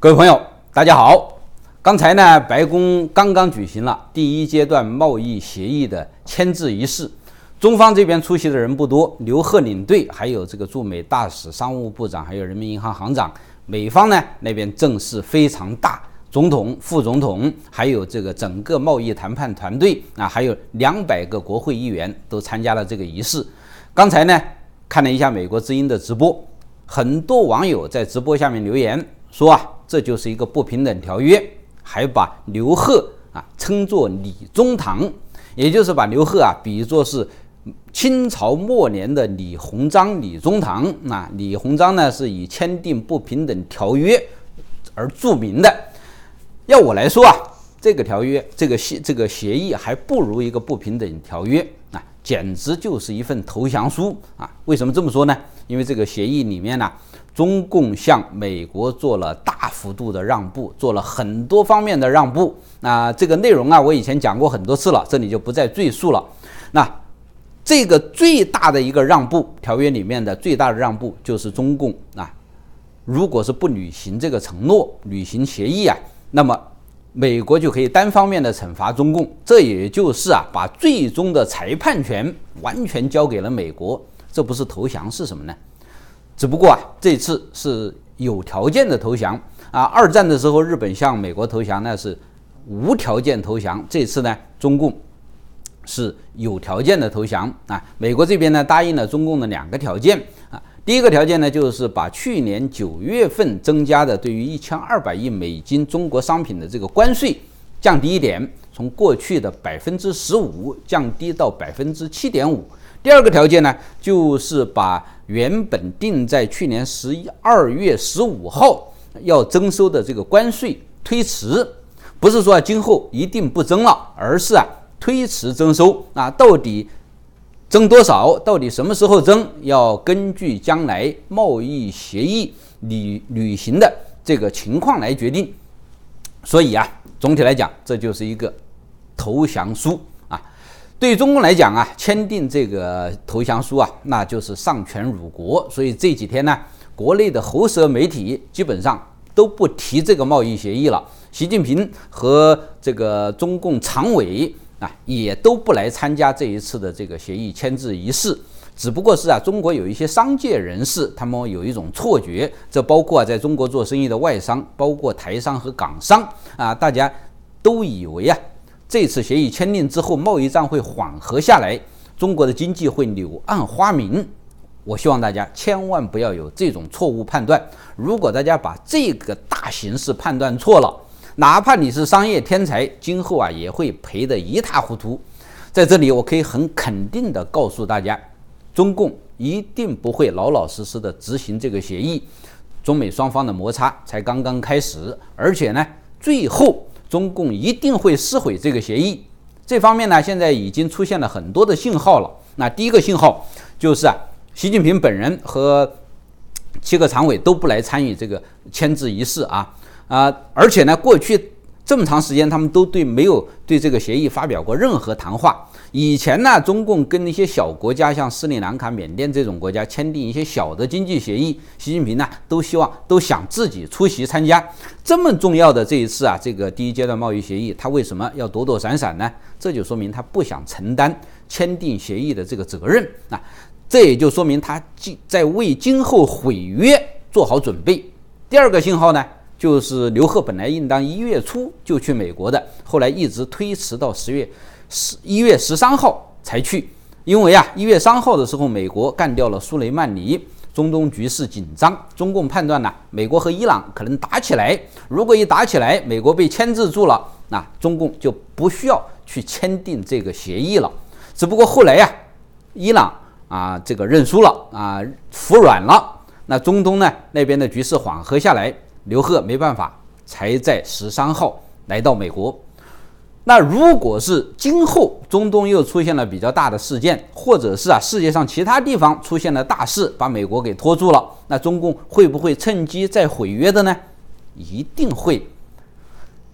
各位朋友，大家好！刚才呢，白宫刚刚举行了第一阶段贸易协议的签字仪式。中方这边出席的人不多，刘鹤领队，还有这个驻美大使、商务部长，还有人民银行行长。美方呢，那边阵势非常大，总统、副总统，还有这个整个贸易谈判团队，啊，还有两百个国会议员都参加了这个仪式。刚才呢，看了一下美国之音的直播，很多网友在直播下面留言说啊。这就是一个不平等条约，还把刘贺啊称作李中堂，也就是把刘贺啊比作是清朝末年的李鸿章、李中堂。那李鸿章呢，是以签订不平等条约而著名的。要我来说啊，这个条约、这个协、这个协议，还不如一个不平等条约啊，简直就是一份投降书啊！为什么这么说呢？因为这个协议里面呢。中共向美国做了大幅度的让步，做了很多方面的让步。那这个内容啊，我以前讲过很多次了，这里就不再赘述了。那这个最大的一个让步，条约里面的最大的让步，就是中共啊，如果是不履行这个承诺、履行协议啊，那么美国就可以单方面的惩罚中共。这也就是啊，把最终的裁判权完全交给了美国。这不是投降是什么呢？只不过啊，这次是有条件的投降啊。二战的时候，日本向美国投降那是无条件投降，这次呢，中共是有条件的投降啊。美国这边呢，答应了中共的两个条件啊。第一个条件呢，就是把去年九月份增加的对于一千二百亿美金中国商品的这个关税降低一点，从过去的百分之十五降低到百分之七点五。第二个条件呢，就是把原本定在去年十一二月十五号要征收的这个关税推迟，不是说今后一定不征了，而是啊推迟征收。啊，到底征多少，到底什么时候征，要根据将来贸易协议履履行的这个情况来决定。所以啊，总体来讲，这就是一个投降书。对中共来讲啊，签订这个投降书啊，那就是丧权辱国。所以这几天呢，国内的喉舌媒体基本上都不提这个贸易协议了。习近平和这个中共常委啊，也都不来参加这一次的这个协议签字仪式。只不过是啊，中国有一些商界人士，他们有一种错觉，这包括啊，在中国做生意的外商，包括台商和港商啊，大家都以为啊。这次协议签订之后，贸易战会缓和下来，中国的经济会柳暗花明。我希望大家千万不要有这种错误判断。如果大家把这个大形势判断错了，哪怕你是商业天才，今后啊也会赔得一塌糊涂。在这里，我可以很肯定地告诉大家，中共一定不会老老实实地执行这个协议。中美双方的摩擦才刚刚开始，而且呢，最后。中共一定会撕毁这个协议，这方面呢，现在已经出现了很多的信号了。那第一个信号就是啊，习近平本人和七个常委都不来参与这个签字仪式啊啊，而且呢，过去。这么长时间，他们都对没有对这个协议发表过任何谈话。以前呢，中共跟一些小国家，像斯里兰卡、缅甸这种国家签订一些小的经济协议，习近平呢都希望都想自己出席参加。这么重要的这一次啊，这个第一阶段贸易协议，他为什么要躲躲闪闪呢？这就说明他不想承担签订协议的这个责任啊。这也就说明他既在为今后毁约做好准备。第二个信号呢？就是刘鹤本来应当一月初就去美国的，后来一直推迟到十月十一月十三号才去。因为啊一月三号的时候，美国干掉了苏雷曼尼，中东局势紧张，中共判断呢，美国和伊朗可能打起来。如果一打起来，美国被牵制住了，那中共就不需要去签订这个协议了。只不过后来呀，伊朗啊这个认输了啊服软了，那中东呢那边的局势缓和下来。刘贺没办法，才在十三号来到美国。那如果是今后中东又出现了比较大的事件，或者是啊世界上其他地方出现了大事，把美国给拖住了，那中共会不会趁机再毁约的呢？一定会。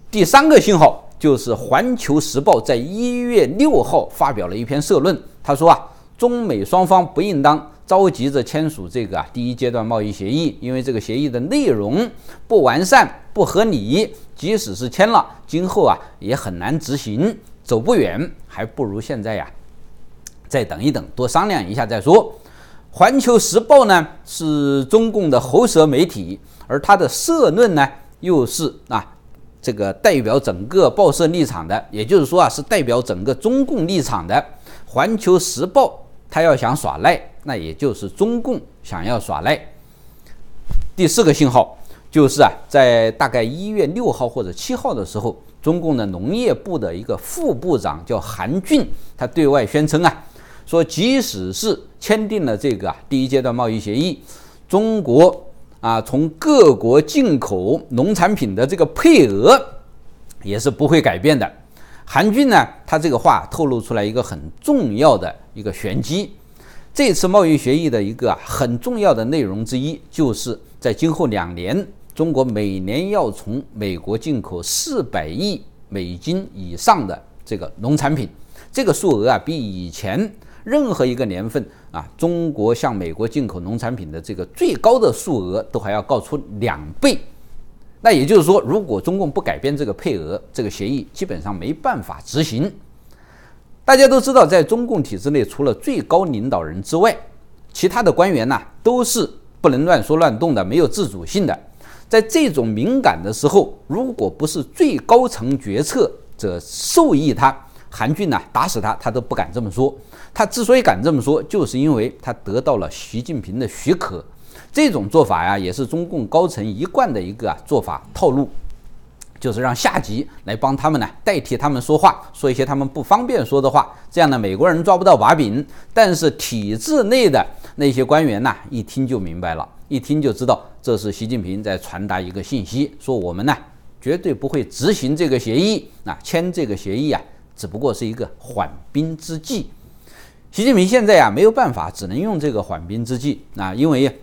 第三个信号就是《环球时报》在一月六号发表了一篇社论，他说啊，中美双方不应当。着急着签署这个啊第一阶段贸易协议，因为这个协议的内容不完善不合理，即使是签了，今后啊也很难执行，走不远，还不如现在呀，再等一等，多商量一下再说。环球时报呢是中共的喉舌媒体，而它的社论呢又是啊这个代表整个报社立场的，也就是说啊是代表整个中共立场的。环球时报。他要想耍赖，那也就是中共想要耍赖。第四个信号就是啊，在大概一月六号或者七号的时候，中共的农业部的一个副部长叫韩俊，他对外宣称啊，说即使是签订了这个啊第一阶段贸易协议，中国啊从各国进口农产品的这个配额也是不会改变的。韩俊呢，他这个话透露出来一个很重要的一个玄机。这次贸易协议的一个很重要的内容之一，就是在今后两年，中国每年要从美国进口四百亿美金以上的这个农产品。这个数额啊，比以前任何一个年份啊，中国向美国进口农产品的这个最高的数额都还要高出两倍。那也就是说，如果中共不改变这个配额，这个协议基本上没办法执行。大家都知道，在中共体制内，除了最高领导人之外，其他的官员呢都是不能乱说乱动的，没有自主性的。在这种敏感的时候，如果不是最高层决策者受益，他韩俊呢打死他，他都不敢这么说。他之所以敢这么说，就是因为他得到了习近平的许可。这种做法呀，也是中共高层一贯的一个做法套路，就是让下级来帮他们呢，代替他们说话，说一些他们不方便说的话。这样呢，美国人抓不到把柄，但是体制内的那些官员呢，一听就明白了，一听就知道这是习近平在传达一个信息，说我们呢绝对不会执行这个协议，那签这个协议啊，只不过是一个缓兵之计。习近平现在呀没有办法，只能用这个缓兵之计，那因为。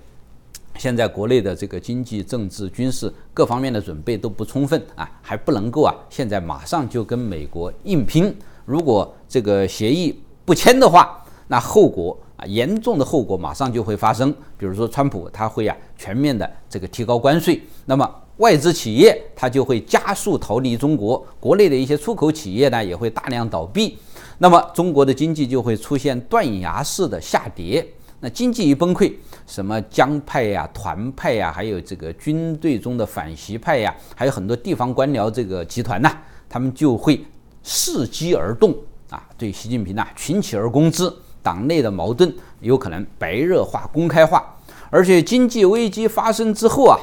现在国内的这个经济、政治、军事各方面的准备都不充分啊，还不能够啊，现在马上就跟美国硬拼。如果这个协议不签的话，那后果啊，严重的后果马上就会发生。比如说，川普他会啊全面的这个提高关税，那么外资企业它就会加速逃离中国，国内的一些出口企业呢也会大量倒闭，那么中国的经济就会出现断崖式的下跌。那经济一崩溃，什么江派呀、团派呀，还有这个军队中的反习派呀，还有很多地方官僚这个集团呐，他们就会伺机而动啊，对习近平呐群起而攻之。党内的矛盾有可能白热化、公开化。而且经济危机发生之后啊，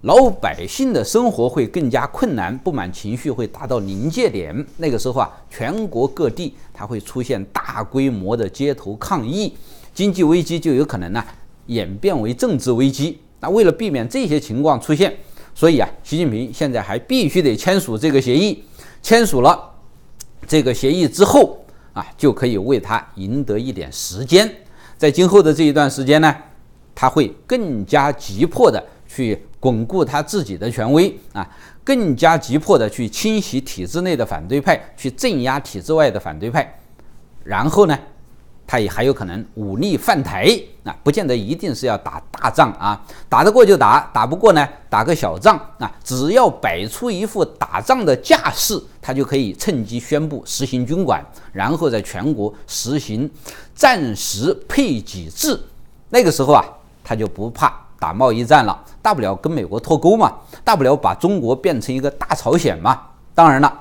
老百姓的生活会更加困难，不满情绪会达到临界点。那个时候啊，全国各地它会出现大规模的街头抗议。经济危机就有可能呢演变为政治危机。那为了避免这些情况出现，所以啊，习近平现在还必须得签署这个协议。签署了这个协议之后啊，就可以为他赢得一点时间。在今后的这一段时间呢，他会更加急迫地去巩固他自己的权威啊，更加急迫地去清洗体制内的反对派，去镇压体制外的反对派。然后呢？他也还有可能武力犯台，那不见得一定是要打大仗啊。打得过就打，打不过呢打个小仗啊。只要摆出一副打仗的架势，他就可以趁机宣布实行军管，然后在全国实行战时配给制。那个时候啊，他就不怕打贸易战了，大不了跟美国脱钩嘛，大不了把中国变成一个大朝鲜嘛。当然了，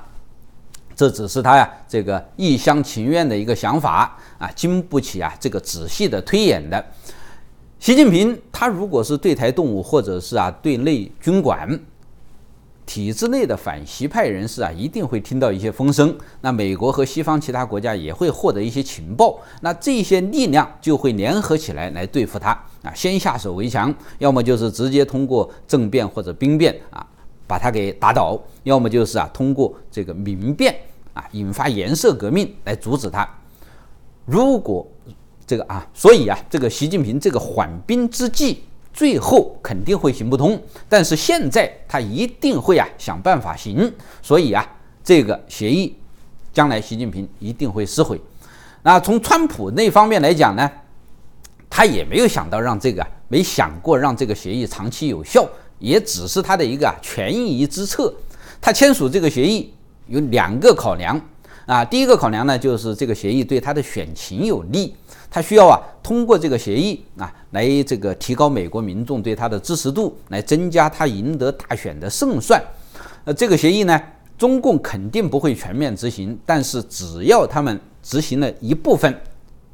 这只是他呀这个一厢情愿的一个想法。啊，经不起啊这个仔细的推演的。习近平他如果是对台动武，或者是啊对内军管，体制内的反习派人士啊，一定会听到一些风声。那美国和西方其他国家也会获得一些情报。那这些力量就会联合起来来对付他啊，先下手为强，要么就是直接通过政变或者兵变啊把他给打倒，要么就是啊通过这个民变啊引发颜色革命来阻止他。如果这个啊，所以啊，这个习近平这个缓兵之计，最后肯定会行不通。但是现在他一定会啊想办法行，所以啊，这个协议将来习近平一定会撕毁。那从川普那方面来讲呢，他也没有想到让这个，没想过让这个协议长期有效，也只是他的一个啊权宜之策。他签署这个协议有两个考量。啊，第一个考量呢，就是这个协议对他的选情有利，他需要啊通过这个协议啊来这个提高美国民众对他的支持度，来增加他赢得大选的胜算。呃，这个协议呢，中共肯定不会全面执行，但是只要他们执行了一部分，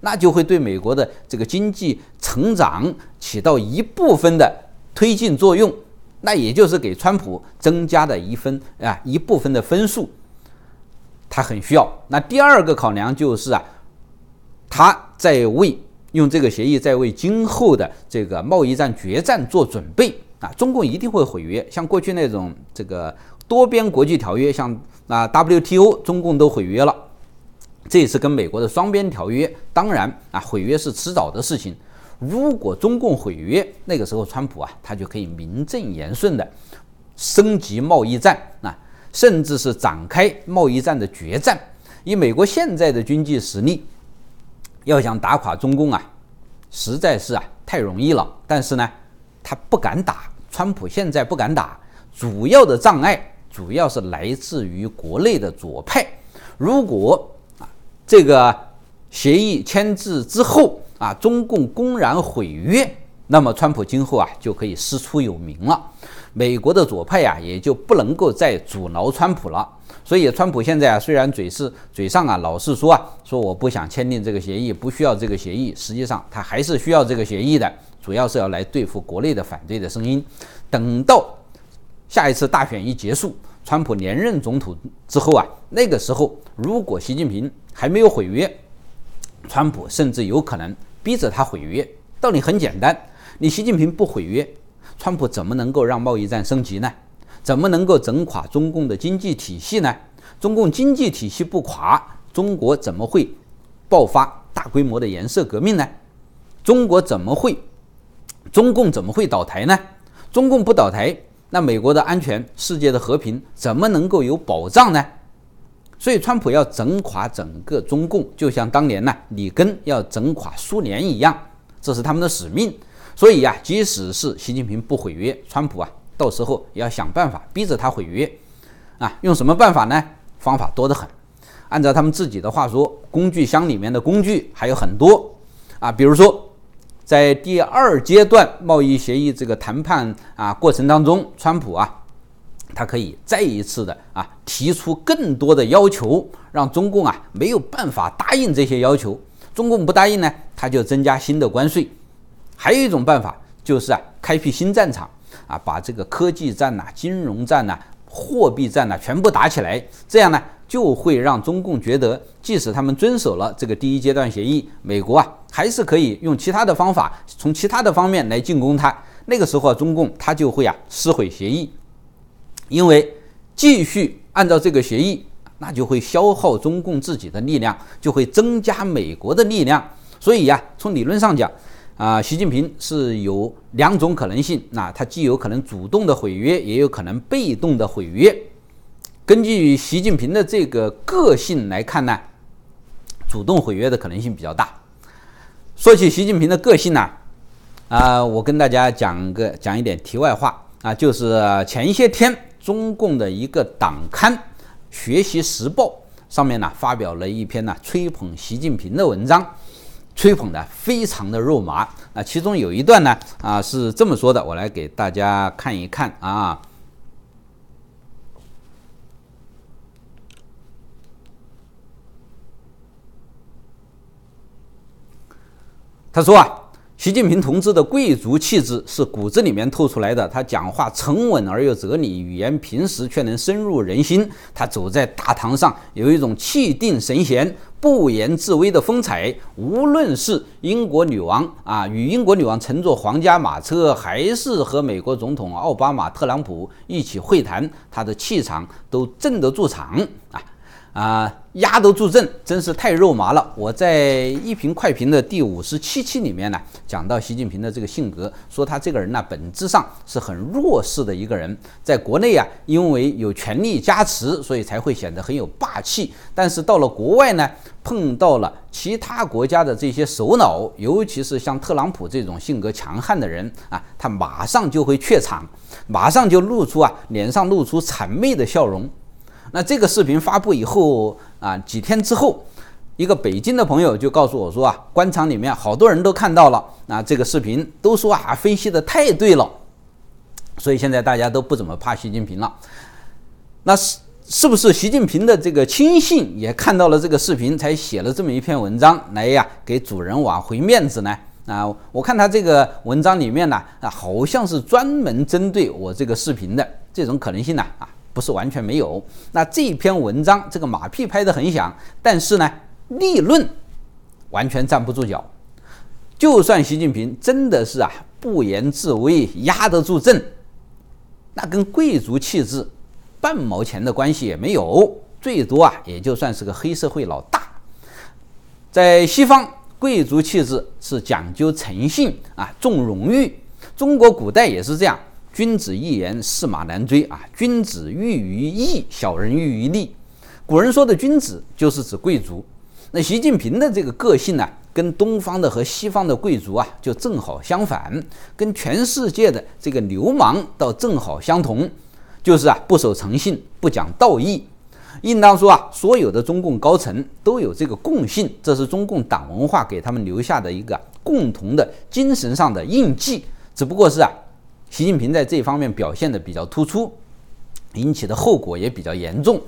那就会对美国的这个经济成长起到一部分的推进作用，那也就是给川普增加的一分啊一部分的分数。他很需要。那第二个考量就是啊，他在为用这个协议在为今后的这个贸易战决战做准备啊。中共一定会毁约，像过去那种这个多边国际条约，像啊 WTO，中共都毁约了。这次跟美国的双边条约，当然啊毁约是迟早的事情。如果中共毁约，那个时候川普啊他就可以名正言顺的升级贸易战啊。甚至是展开贸易战的决战。以美国现在的经济实力，要想打垮中共啊，实在是啊太容易了。但是呢，他不敢打。川普现在不敢打，主要的障碍主要是来自于国内的左派。如果啊这个协议签字之后啊，中共公然毁约，那么川普今后啊就可以师出有名了。美国的左派呀，也就不能够再阻挠川普了。所以，川普现在啊，虽然嘴是嘴上啊，老是说啊，说我不想签订这个协议，不需要这个协议。实际上，他还是需要这个协议的，主要是要来对付国内的反对的声音。等到下一次大选一结束，川普连任总统之后啊，那个时候如果习近平还没有毁约，川普甚至有可能逼着他毁约。道理很简单，你习近平不毁约。川普怎么能够让贸易战升级呢？怎么能够整垮中共的经济体系呢？中共经济体系不垮，中国怎么会爆发大规模的颜色革命呢？中国怎么会，中共怎么会倒台呢？中共不倒台，那美国的安全、世界的和平怎么能够有保障呢？所以，川普要整垮整个中共，就像当年呢里根要整垮苏联一样，这是他们的使命。所以呀，即使是习近平不毁约，川普啊，到时候也要想办法逼着他毁约，啊，用什么办法呢？方法多得很。按照他们自己的话说，工具箱里面的工具还有很多啊。比如说，在第二阶段贸易协议这个谈判啊过程当中，川普啊，他可以再一次的啊提出更多的要求，让中共啊没有办法答应这些要求。中共不答应呢，他就增加新的关税。还有一种办法就是啊，开辟新战场啊，把这个科技战呐、金融战呐、货币战呐全部打起来，这样呢就会让中共觉得，即使他们遵守了这个第一阶段协议，美国啊还是可以用其他的方法，从其他的方面来进攻它。那个时候啊，中共他就会啊撕毁协议，因为继续按照这个协议，那就会消耗中共自己的力量，就会增加美国的力量。所以呀，从理论上讲。啊，习近平是有两种可能性，那他既有可能主动的毁约，也有可能被动的毁约。根据习近平的这个个性来看呢，主动毁约的可能性比较大。说起习近平的个性呢，啊，我跟大家讲个讲一点题外话啊，就是前一些天，中共的一个党刊《学习时报》上面呢发表了一篇呢吹捧习近平的文章。吹捧的非常的肉麻，那其中有一段呢，啊是这么说的，我来给大家看一看啊。他说。啊，习近平同志的贵族气质是骨子里面透出来的，他讲话沉稳而又哲理，语言平实却能深入人心。他走在大堂上有一种气定神闲、不言自威的风采。无论是英国女王啊，与英国女王乘坐皇家马车，还是和美国总统奥巴马、特朗普一起会谈，他的气场都镇得住场啊。啊，压都助阵，真是太肉麻了。我在一评快评的第五十七期里面呢，讲到习近平的这个性格，说他这个人呢，本质上是很弱势的一个人。在国内啊，因为有权力加持，所以才会显得很有霸气。但是到了国外呢，碰到了其他国家的这些首脑，尤其是像特朗普这种性格强悍的人啊，他马上就会怯场，马上就露出啊，脸上露出谄媚的笑容。那这个视频发布以后啊，几天之后，一个北京的朋友就告诉我说啊，官场里面好多人都看到了，啊，这个视频都说啊，分析的太对了，所以现在大家都不怎么怕习近平了。那是是不是习近平的这个亲信也看到了这个视频，才写了这么一篇文章来呀，给主人挽回面子呢？啊，我看他这个文章里面呢，啊，好像是专门针对我这个视频的这种可能性呢，啊。不是完全没有。那这篇文章，这个马屁拍得很响，但是呢，立论完全站不住脚。就算习近平真的是啊，不言自威，压得住阵，那跟贵族气质半毛钱的关系也没有。最多啊，也就算是个黑社会老大。在西方，贵族气质是讲究诚信啊，重荣誉。中国古代也是这样。君子一言，驷马难追啊！君子喻于义，小人喻于利。古人说的君子，就是指贵族。那习近平的这个个性呢，跟东方的和西方的贵族啊，就正好相反，跟全世界的这个流氓倒正好相同，就是啊，不守诚信，不讲道义。应当说啊，所有的中共高层都有这个共性，这是中共党文化给他们留下的一个共同的精神上的印记。只不过是啊。习近平在这方面表现的比较突出，引起的后果也比较严重。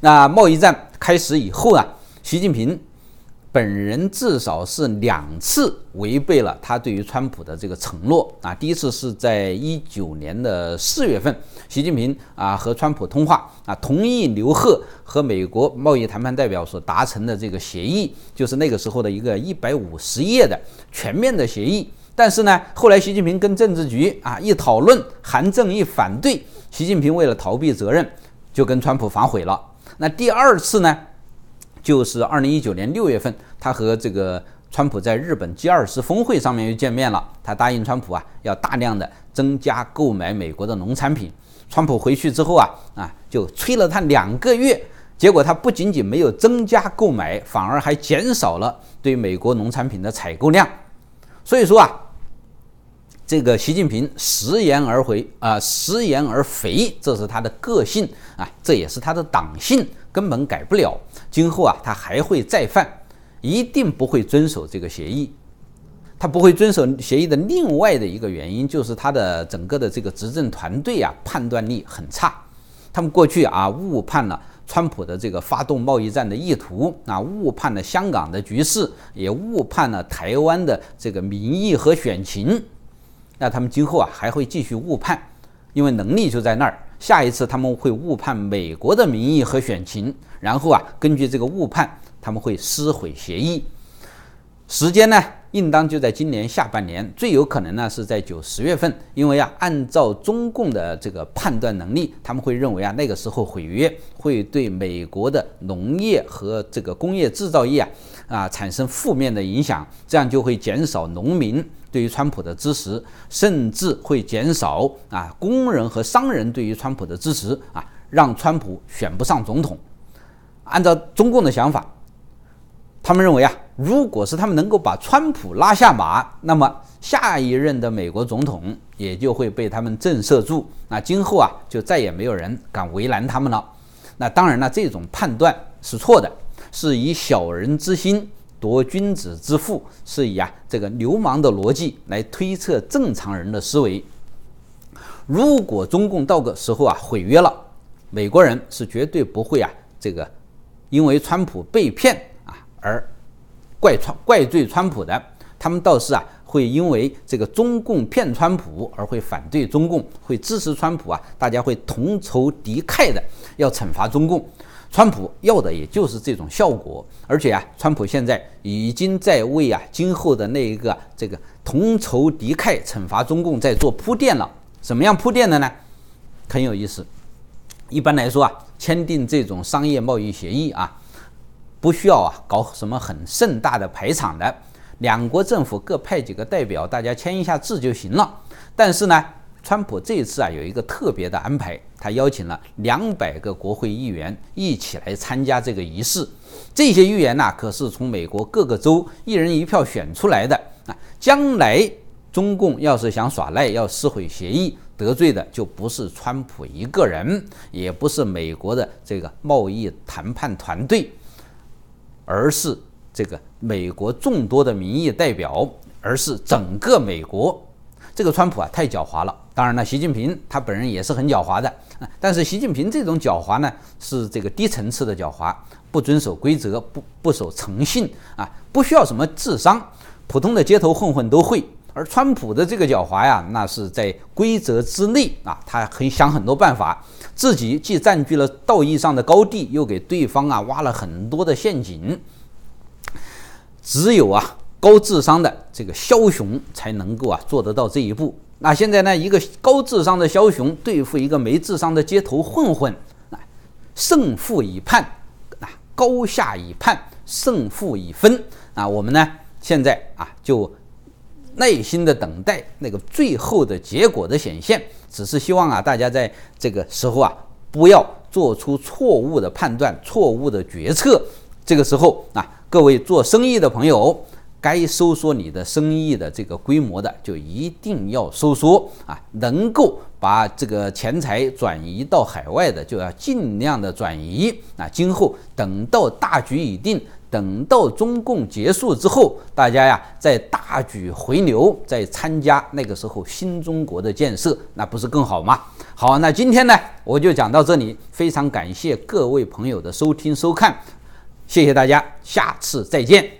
那贸易战开始以后呢，习近平本人至少是两次违背了他对于川普的这个承诺啊。第一次是在一九年的四月份，习近平啊和川普通话啊，同意刘鹤和美国贸易谈判代表所达成的这个协议，就是那个时候的一个一百五十页的全面的协议。但是呢，后来习近平跟政治局啊一讨论，韩正一反对，习近平为了逃避责任，就跟川普反悔了。那第二次呢，就是二零一九年六月份，他和这个川普在日本 g 二十峰会上面又见面了，他答应川普啊要大量的增加购买美国的农产品。川普回去之后啊啊就催了他两个月，结果他不仅仅没有增加购买，反而还减少了对美国农产品的采购量。所以说啊。这个习近平食言而回啊，食言而肥，这是他的个性啊，这也是他的党性，根本改不了。今后啊，他还会再犯，一定不会遵守这个协议。他不会遵守协议的另外的一个原因就是他的整个的这个执政团队啊，判断力很差。他们过去啊，误判了川普的这个发动贸易战的意图啊，误判了香港的局势，也误判了台湾的这个民意和选情。那他们今后啊还会继续误判，因为能力就在那儿。下一次他们会误判美国的民意和选情，然后啊根据这个误判，他们会撕毁协议。时间呢应当就在今年下半年，最有可能呢是在九十月份，因为啊，按照中共的这个判断能力，他们会认为啊那个时候毁约会对美国的农业和这个工业制造业啊啊产生负面的影响，这样就会减少农民。对于川普的支持甚至会减少啊，工人和商人对于川普的支持啊，让川普选不上总统。按照中共的想法，他们认为啊，如果是他们能够把川普拉下马，那么下一任的美国总统也就会被他们震慑住，那今后啊就再也没有人敢为难他们了。那当然了，这种判断是错的，是以小人之心。夺君子之腹，是以啊，这个流氓的逻辑来推测正常人的思维。如果中共到个时候啊毁约了，美国人是绝对不会啊这个，因为川普被骗啊而怪川怪罪川普的，他们倒是啊会因为这个中共骗川普而会反对中共，会支持川普啊，大家会同仇敌忾的要惩罚中共。川普要的也就是这种效果，而且啊，川普现在已经在为啊今后的那一个这个同仇敌忾惩罚中共在做铺垫了。怎么样铺垫的呢？很有意思。一般来说啊，签订这种商业贸易协议啊，不需要啊搞什么很盛大的排场的，两国政府各派几个代表，大家签一下字就行了。但是呢。川普这次啊有一个特别的安排，他邀请了两百个国会议员一起来参加这个仪式。这些议员呢，可是从美国各个州一人一票选出来的啊。将来中共要是想耍赖，要撕毁协议，得罪的就不是川普一个人，也不是美国的这个贸易谈判团队，而是这个美国众多的民意代表，而是整个美国。这个川普啊，太狡猾了。当然了，习近平他本人也是很狡猾的。但是习近平这种狡猾呢，是这个低层次的狡猾，不遵守规则，不不守诚信啊，不需要什么智商，普通的街头混混都会。而川普的这个狡猾呀，那是在规则之内啊，他很想很多办法，自己既占据了道义上的高地，又给对方啊挖了很多的陷阱。只有啊。高智商的这个枭雄才能够啊做得到这一步。那现在呢，一个高智商的枭雄对付一个没智商的街头混混，啊，胜负已判，啊，高下已判，胜负已分。啊，我们呢现在啊就耐心的等待那个最后的结果的显现。只是希望啊大家在这个时候啊不要做出错误的判断、错误的决策。这个时候啊，各位做生意的朋友。该收缩你的生意的这个规模的，就一定要收缩啊！能够把这个钱财转移到海外的，就要尽量的转移那今后等到大局已定，等到中共结束之后，大家呀再大举回流，再参加那个时候新中国的建设，那不是更好吗？好，那今天呢我就讲到这里，非常感谢各位朋友的收听收看，谢谢大家，下次再见。